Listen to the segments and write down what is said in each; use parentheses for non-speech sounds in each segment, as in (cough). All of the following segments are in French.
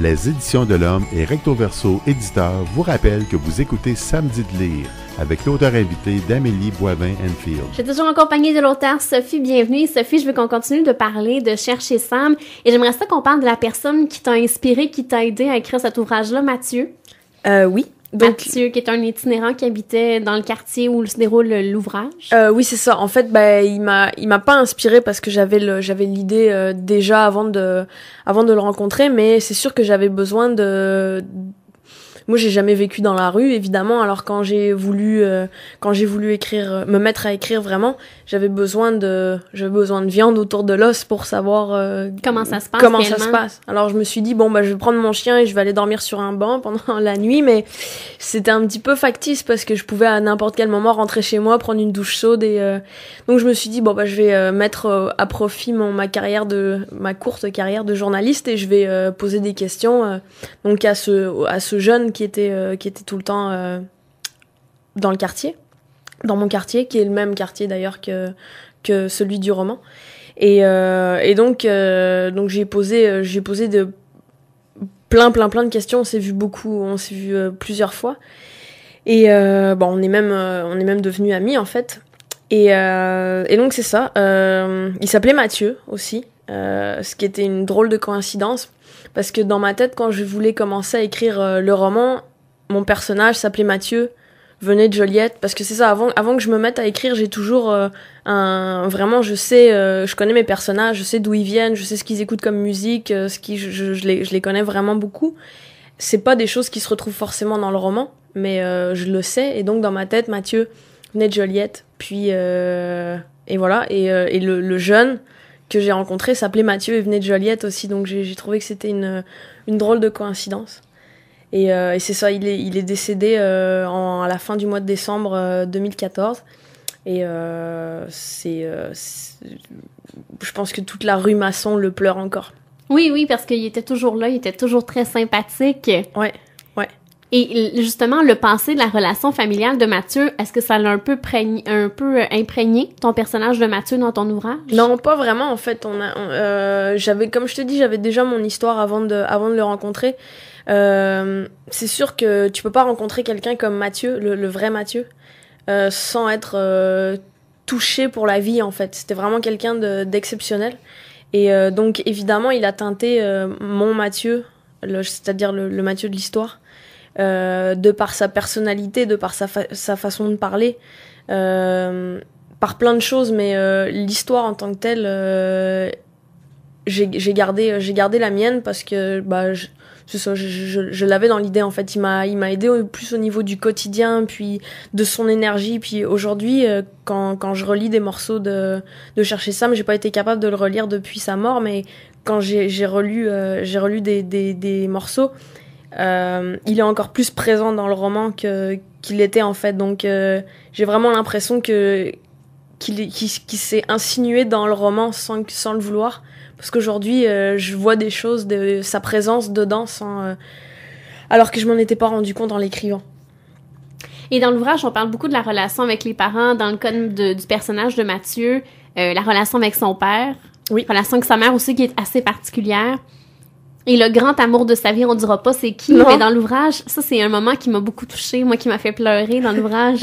les Éditions de l'Homme et Recto Verso Éditeur vous rappellent que vous écoutez Samedi de lire avec l'auteur invité d'Amélie Boivin-Enfield. Je suis toujours en compagnie de l'auteur Sophie. Bienvenue. Sophie, je veux qu'on continue de parler de Chercher Sam et j'aimerais ça qu'on parle de la personne qui t'a inspiré, qui t'a aidé à écrire cet ouvrage-là, Mathieu. Euh, oui. Donc, Mathieu, qui est un itinérant qui habitait dans le quartier où se déroule l'ouvrage. Euh, oui, c'est ça. En fait, ben, il m'a, il m'a pas inspiré parce que j'avais j'avais l'idée euh, déjà avant de, avant de le rencontrer, mais c'est sûr que j'avais besoin de, moi, j'ai jamais vécu dans la rue, évidemment. Alors quand j'ai voulu, euh, quand j'ai voulu écrire, euh, me mettre à écrire vraiment, j'avais besoin de, j'avais besoin de viande autour de l'os pour savoir euh, comment ça se passe. Comment ça se passe. Alors je me suis dit bon bah je vais prendre mon chien et je vais aller dormir sur un banc pendant (laughs) la nuit, mais c'était un petit peu factice parce que je pouvais à n'importe quel moment rentrer chez moi, prendre une douche chaude et donc je me suis dit bon bah je vais mettre à profit mon, ma carrière de ma courte carrière de journaliste et je vais poser des questions donc à ce à ce jeune qui était, euh, qui était tout le temps euh, dans le quartier, dans mon quartier, qui est le même quartier d'ailleurs que, que celui du roman. Et, euh, et, donc, donc j'ai posé, j'ai posé de plein, plein, plein de questions. On s'est vu beaucoup, on s'est vu plusieurs fois. Et bon, on est même, on est même devenus amis en fait. Et, et donc c'est ça. il s'appelait Mathieu aussi, ce qui était une drôle de coïncidence parce que dans ma tête, quand je voulais commencer à écrire euh, le roman, mon personnage s'appelait Mathieu, venait de Joliette. Parce que c'est ça, avant, avant que je me mette à écrire, j'ai toujours euh, un. Vraiment, je sais, euh, je connais mes personnages, je sais d'où ils viennent, je sais ce qu'ils écoutent comme musique, ce qui, je, les, connais vraiment beaucoup. C'est pas des choses qui se retrouvent forcément dans le roman, mais je le sais. Et donc, dans ma tête, Mathieu venait de Joliette. Puis. et voilà. Et, le jeune que j'ai rencontré s'appelait Mathieu et venait de Joliette aussi, donc j'ai trouvé que c'était une, une drôle de coïncidence. Et, euh, c'est ça, il est, il est décédé euh, à la fin du mois de décembre 2014. Euh, et c'est, je pense que toute la rue Masson le pleure encore. Oui, oui, parce qu'il était toujours là, il était toujours très sympathique. Ouais. Et justement, le passé de la relation familiale de Mathieu, est-ce que ça l'a un peu, euh, imprégné ton personnage de Mathieu dans ton ouvrage Non, pas vraiment. En fait, on a, euh, j'avais, comme je te dis, j'avais déjà mon histoire avant de, avant de le rencontrer. Euh, c'est sûr que tu peux pas rencontrer quelqu'un comme Mathieu, le, vrai Mathieu, sans être touché pour la vie. En fait, c'était vraiment quelqu'un d'exceptionnel. et donc, évidemment, il a teinté mon Mathieu, c'est-à-dire le Mathieu de l'histoire. Euh, de par sa personnalité, de par sa, façon de parler, euh, par plein de choses, mais euh, l'histoire en tant que telle, j'ai gardé, gardé la mienne parce que bah, je, l'avais dans l'idée en fait. Il m'a, aidé plus au niveau du quotidien, puis de son énergie. Puis aujourd'hui, quand, je relis des morceaux de, de Chercher Sam, j'ai pas été capable de le relire depuis sa mort, mais quand j'ai, relu, relu des, des, des morceaux, euh, il est encore plus présent dans le roman que qu'il était en fait. Donc euh, j'ai vraiment l'impression que qu'il s'est insinué dans le roman sans sans le vouloir. Parce qu'aujourd'hui euh, je vois des choses de sa présence dedans sans euh, alors que je m'en étais pas rendu compte en l'écrivant. Et dans l'ouvrage, on parle beaucoup de la relation avec les parents. Dans le cas du personnage de Mathieu, la relation avec son père. Oui. Relation avec sa mère aussi qui est assez particulière. Et le grand amour de sa vie, on dira pas c'est qui, mais dans l'ouvrage, ça c'est un moment qui m'a beaucoup touchée, moi qui m'a fait pleurer dans l'ouvrage.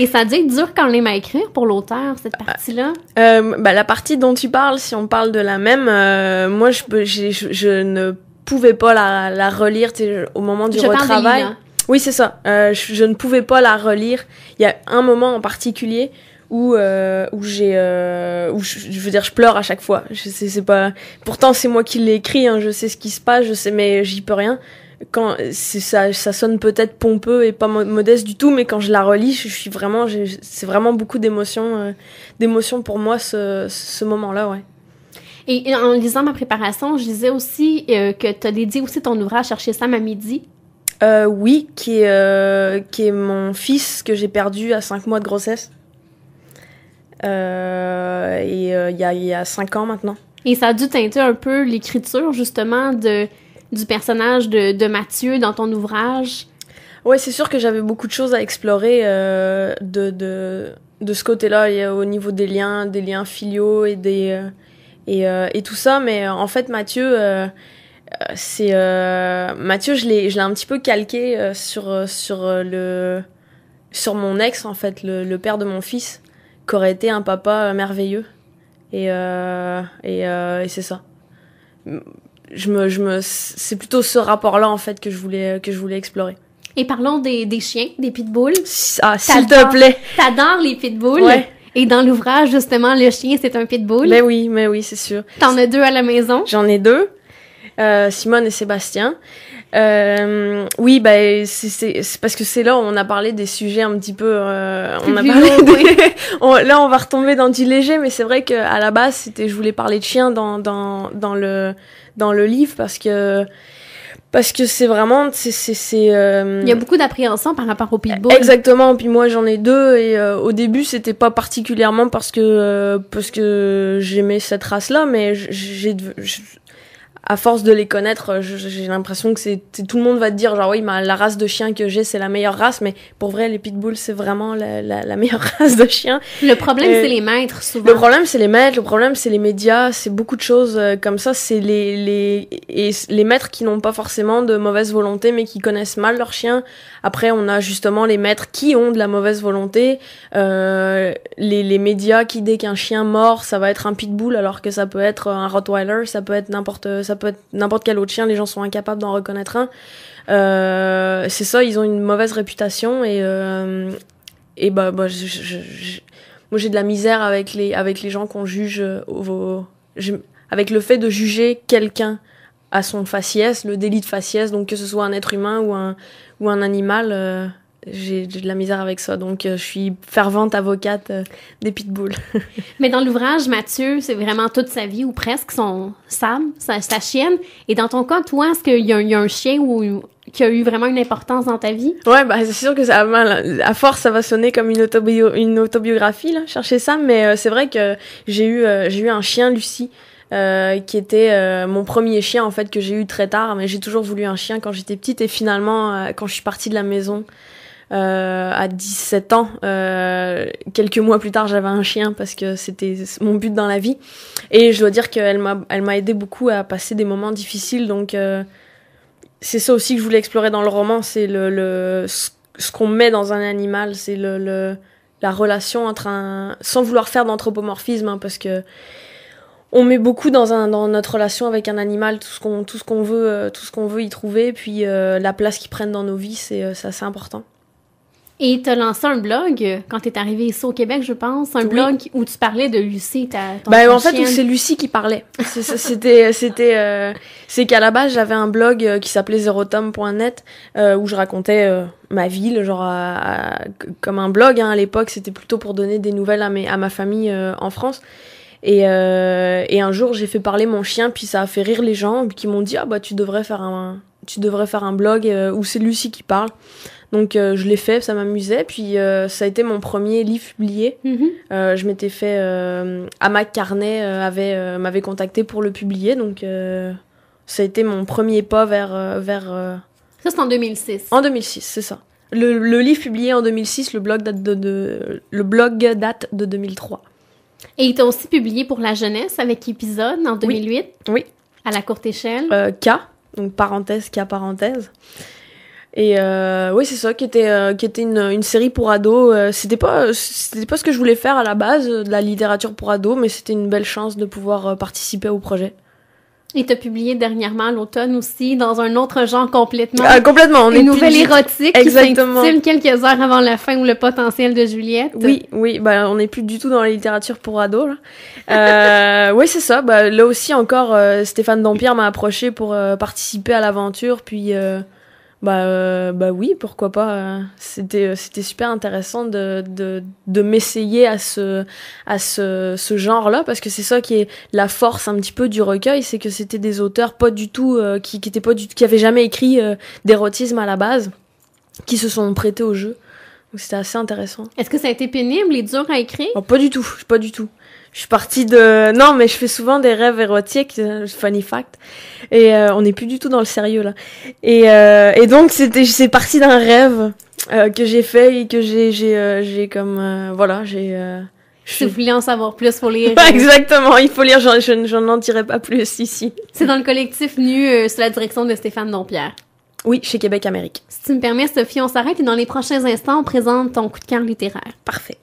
Et ça dit dur quand on à écrire pour l'auteur, cette euh, partie-là. Euh, bah, la partie dont tu parles, si on parle de la même, euh, moi je, je, ne pouvais pas la, relire au moment du je retravail. Hein. oui, c'est ça. je, ne pouvais pas la relire. Il y a un moment en particulier où euh, où j'ai euh, où je, veux dire je pleure à chaque fois. Je sais c'est pas pourtant c'est moi qui l'ai écrit hein, je sais ce qui se passe, je sais mais j'y peux rien. Quand ça ça sonne peut-être pompeux et pas modeste du tout mais quand je la relis, je, suis vraiment c'est vraiment beaucoup d'émotions euh, d'émotions pour moi ce ce moment-là, ouais. Et en lisant ma préparation, je disais aussi euh, que tu as dédié aussi ton ouvrage Chercher Sam à midi euh, oui, qui est, qui est mon fils que j'ai perdu à cinq mois de grossesse. Euh, et euh, il y, a, y a cinq ans maintenant. Et ça a dû teinter un peu l'écriture, justement, de, du personnage de, de Mathieu dans ton ouvrage. Ouais, c'est sûr que j'avais beaucoup de choses à explorer euh, de, de, de, ce côté-là, euh, au niveau des liens, des liens filiaux et, des, euh, et, et, tout ça. Mais en fait, Mathieu, c'est, Mathieu je, l'ai, je l'ai un petit peu calqué sur, sur, le, sur mon ex, en fait, le, le père de mon fils aurait été un papa euh, merveilleux. Et, euh, euh, et, c'est ça. Je me, je me, c'est plutôt ce rapport-là en fait que je voulais, que je voulais explorer. Et parlons des, chiens, des pitbulls. Ah, s'il te plaît. T'adores les pitbulls. Ouais. Et dans l'ouvrage, justement, le chien, c'est un pitbull. Mais ben oui, mais oui, c'est sûr. T'en as deux à la maison. J'en ai deux. Simone et Sébastien. Euh, oui, bah, c'est parce que c'est là où on a parlé des sujets un petit peu. Euh, on a parlé (laughs) on, là, on va retomber dans du léger, mais c'est vrai que à la base, c'était je voulais parler de chiens dans, dans, dans, le, dans le livre parce que. Parce que c'est vraiment, c'est, euh, Il y a beaucoup d'appréhension par rapport au pitbull. Exactement. Puis moi, j'en ai deux et euh, au début, c'était pas particulièrement parce que parce que j'aimais cette race-là, mais j'ai à force de les connaître, euh, j'ai l'impression que c'est tout le monde va te dire genre oui, ma la race de chien que j'ai c'est la meilleure race, mais pour vrai les pitbulls c'est vraiment la, meilleure (laughs) race de chien. Le problème c'est euh, les maîtres souvent. Le problème c'est les maîtres, le problème c'est les médias, c'est beaucoup de choses euh, comme ça, c'est les les les maîtres qui n'ont pas forcément de mauvaise volonté mais qui connaissent mal leurs chiens. Après on a justement les maîtres qui ont de la mauvaise volonté, les les médias qui dès qu'un chien mort ça va être un pitbull alors que ça peut être un rottweiler, ça peut être n'importe ça n'importe quel autre chien, les gens sont incapables d'en reconnaître un. Euh, c'est ça, ils ont une mauvaise réputation et, euh, et bah, bah moi j'ai de la misère avec les, avec les gens qu'on juge, euh, avec le fait de juger quelqu'un à son faciès, le délit de faciès, donc que ce soit un être humain ou un, ou un animal j'ai de la misère avec ça. Donc, euh, je suis fervente avocate euh, des pitbulls. (laughs) Mais dans l'ouvrage, Mathieu, c'est vraiment toute sa vie ou presque son Sam, sa, sa chienne. Et dans ton cas, toi, est-ce qu'il y, a un chien ou qui a eu vraiment une importance dans ta vie? Ouais, bah, c'est sûr que ça, à force, ça va sonner comme une, une autobiographie, là, chercher ça. Mais euh, c'est vrai que j'ai eu, j'ai eu un chien, Lucie. qui était mon premier chien en fait que j'ai eu très tard mais j'ai toujours voulu un chien quand j'étais petite et finalement quand je suis partie de la maison euh, à 17 ans. Euh, quelques mois plus tard, j'avais un chien parce que c'était mon but dans la vie. Et je dois dire qu'elle m'a, elle m'a aidé beaucoup à passer des moments difficiles. Donc euh, c'est ça aussi que je voulais explorer dans le roman, c'est le, le ce qu'on met dans un animal, c'est le, le, la relation entre un, sans vouloir faire d'anthropomorphisme, hein, parce que on met beaucoup dans, un, dans notre relation avec un animal, tout ce qu'on tout ce qu'on veut, euh, tout ce qu'on veut y trouver, puis euh, la place qu'ils prennent dans nos vies, c'est assez important. Et tu as lancé un blog quand tu arrivé ici au Québec, je pense, un blog où tu parlais de Lucie, ta, ton ben, en fait, c'est Lucie qui parlait. C'était c'était euh, c'est qu'à la base, j'avais un blog euh, qui s'appelait zerotom.net euh, où je racontais ma ville, genre comme un blog hein, à l'époque, c'était plutôt pour donner des nouvelles à mes à ma famille en France. Et, et un jour, j'ai fait parler mon chien, puis ça a fait rire les gens, qui m'ont dit ah bah tu devrais faire un, tu devrais faire un blog euh, où c'est Lucie qui parle. Donc euh, je l'ai fait, ça m'amusait. Puis euh, ça a été mon premier livre publié. Mhm. je m'étais fait... ma Carnet avait, m'avait contacté pour le publier. Donc ça a été mon premier pas vers... vers Ça c'est en 2006. En 2006, c'est ça. Le, livre publié en 2006, le blog date de, le blog date de 2003. Et il était aussi publié pour la jeunesse avec épisode en 2008. Oui. oui. À la courte échelle. K. Donc parenthèse qui a parenthèse. Et euh, oui, c'est ça, qui était, euh, qui était une, série pour ados. Euh, c'était pas, c'était pas ce que je voulais faire à la base, de la littérature pour ados, mais c'était une belle chance de pouvoir participer au projet. Et t'as publié dernièrement à l'automne aussi dans un autre genre complètement. Ah, complètement, une nouvelle érotique Exactement. qui s'intitule quelques heures avant la fin ou le potentiel de Juliette. Oui, oui, Ben, on n'est plus du tout dans la littérature pour ados là. Euh, (laughs) oui, c'est ça. Bah là aussi encore, euh, Stéphane Dampierre m'a approché pour euh, participer à l'aventure, puis. Euh, bah, euh, bah oui, pourquoi pas. Euh, c'était, euh, c'était super intéressant de, de, de m'essayer à ce, à ce, ce genre-là, parce que c'est ça qui est la force un petit peu du recueil, c'est que c'était des auteurs pas du tout, qui, qui, étaient pas du, qui avaient jamais écrit d'érotisme à la base, qui se sont prêtés au jeu. Donc c'était assez intéressant. Est-ce que ça a été pénible et dur à écrire? Oh, pas du tout, pas du tout je suis partie de non mais je fais souvent des rêves érotiques euh, funny fact et euh, on n'est plus du tout dans le sérieux là et, euh, et donc c'était c'est parti d'un rêve que j'ai fait et que j'ai j'ai j'ai comme voilà j'ai je voulais en savoir plus, faut lire. (laughs) Exactement, il faut lire, j'en je, je n'en dirai pas plus ici. C'est dans le collectif Nu, sous la direction de Stéphane Dompierre. Oui, chez Québec Amérique. Si tu me permets, Sophie, on s'arrête et dans les prochains instants, on présente ton coup de cœur littéraire. Parfait.